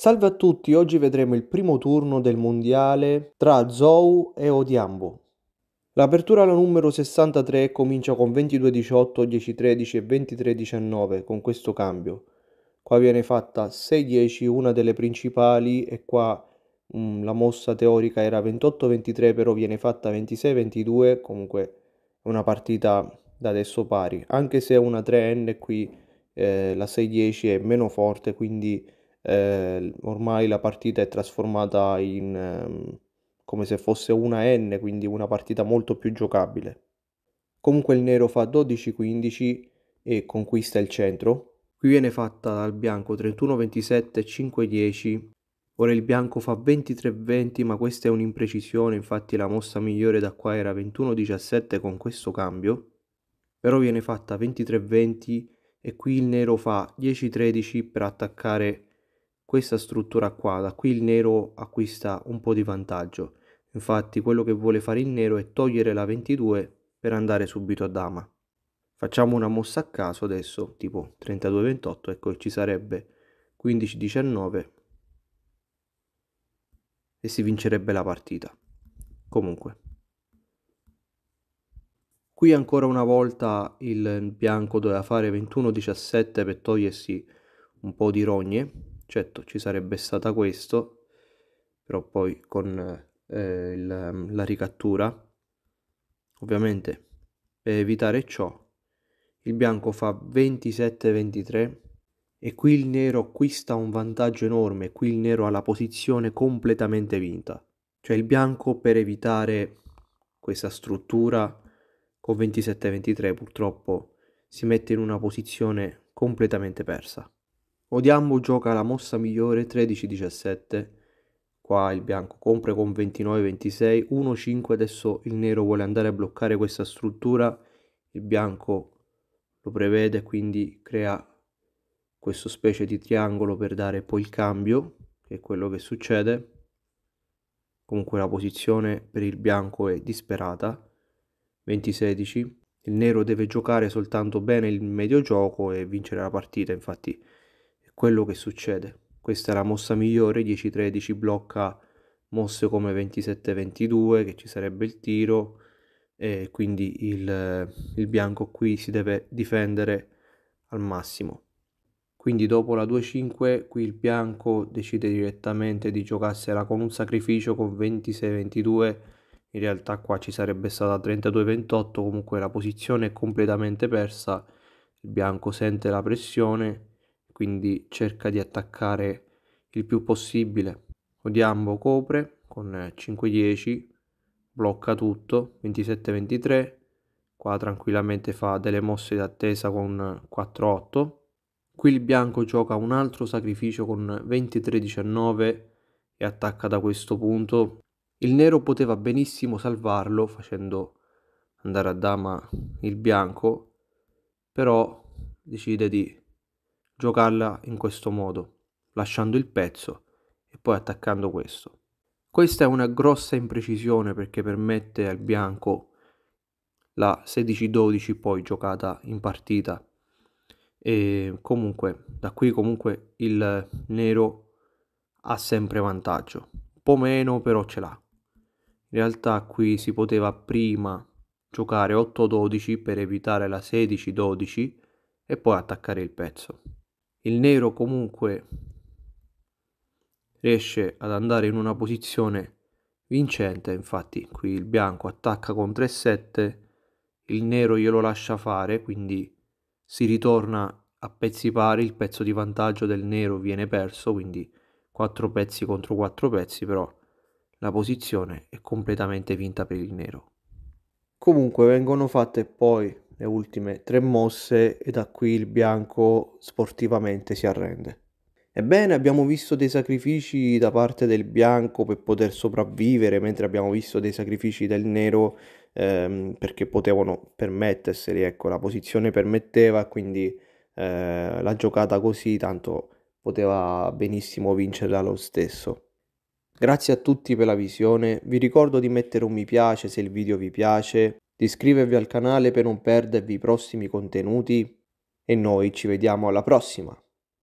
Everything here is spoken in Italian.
Salve a tutti, oggi vedremo il primo turno del mondiale tra Zou e Odiambo. L'apertura alla numero 63 comincia con 22-18, 10-13 e 23-19 con questo cambio. Qua viene fatta 6-10, una delle principali e qua um, la mossa teorica era 28-23 però viene fatta 26-22, comunque è una partita da adesso pari. Anche se è una 3N qui eh, la 6-10 è meno forte quindi eh, ormai la partita è trasformata in ehm, come se fosse una N, quindi una partita molto più giocabile. Comunque il nero fa 12-15 e conquista il centro. Qui viene fatta dal bianco 31-27, 5-10. Ora il bianco fa 23-20, ma questa è un'imprecisione, infatti la mossa migliore da qua era 21-17 con questo cambio. Però viene fatta 23-20 e qui il nero fa 10-13 per attaccare questa struttura qua, da qui il nero acquista un po' di vantaggio. Infatti quello che vuole fare il nero è togliere la 22 per andare subito a dama. Facciamo una mossa a caso adesso, tipo 32-28, ecco ci sarebbe 15-19 e si vincerebbe la partita. Comunque. Qui ancora una volta il bianco doveva fare 21-17 per togliersi un po' di rogne, Certo, ci sarebbe stata questo, però poi con eh, il, la ricattura, ovviamente per evitare ciò, il bianco fa 27-23 e qui il nero acquista un vantaggio enorme, qui il nero ha la posizione completamente vinta. Cioè il bianco per evitare questa struttura con 27-23 purtroppo si mette in una posizione completamente persa. Odiambo gioca la mossa migliore 13-17. Qua il bianco compra con 29-26, 1-5. Adesso il nero vuole andare a bloccare questa struttura. Il bianco lo prevede, quindi crea questo specie di triangolo per dare poi il cambio, che è quello che succede. Comunque la posizione per il bianco è disperata. 20-16. Il nero deve giocare soltanto bene il medio gioco e vincere la partita, infatti quello che succede. Questa è la mossa migliore, 10-13 blocca mosse come 27-22 che ci sarebbe il tiro e quindi il, il bianco qui si deve difendere al massimo. Quindi dopo la 2-5 qui il bianco decide direttamente di giocarsela con un sacrificio con 26-22 in realtà qua ci sarebbe stata 32-28 comunque la posizione è completamente persa il bianco sente la pressione quindi cerca di attaccare il più possibile. Odiambo copre con 5-10, blocca tutto, 27-23, qua tranquillamente fa delle mosse d'attesa con 4-8. Qui il bianco gioca un altro sacrificio con 23-19 e attacca da questo punto. Il nero poteva benissimo salvarlo facendo andare a dama il bianco, però decide di giocarla in questo modo, lasciando il pezzo e poi attaccando questo. Questa è una grossa imprecisione perché permette al bianco la 16-12 poi giocata in partita. E comunque, da qui comunque il nero ha sempre vantaggio. Un po' meno però ce l'ha. In realtà qui si poteva prima giocare 8-12 per evitare la 16-12 e poi attaccare il pezzo il nero comunque riesce ad andare in una posizione vincente, infatti qui il bianco attacca con 3-7, il nero glielo lascia fare, quindi si ritorna a pezzi pari, il pezzo di vantaggio del nero viene perso, quindi 4 pezzi contro 4 pezzi, però la posizione è completamente vinta per il nero. Comunque vengono fatte poi le ultime tre mosse e da qui il bianco sportivamente si arrende. Ebbene, abbiamo visto dei sacrifici da parte del bianco per poter sopravvivere, mentre abbiamo visto dei sacrifici del nero ehm, perché potevano permetterseli, ecco, la posizione permetteva, quindi eh, la giocata così tanto poteva benissimo vincerla lo stesso. Grazie a tutti per la visione, vi ricordo di mettere un mi piace se il video vi piace, di iscrivervi al canale per non perdervi i prossimi contenuti e noi ci vediamo alla prossima.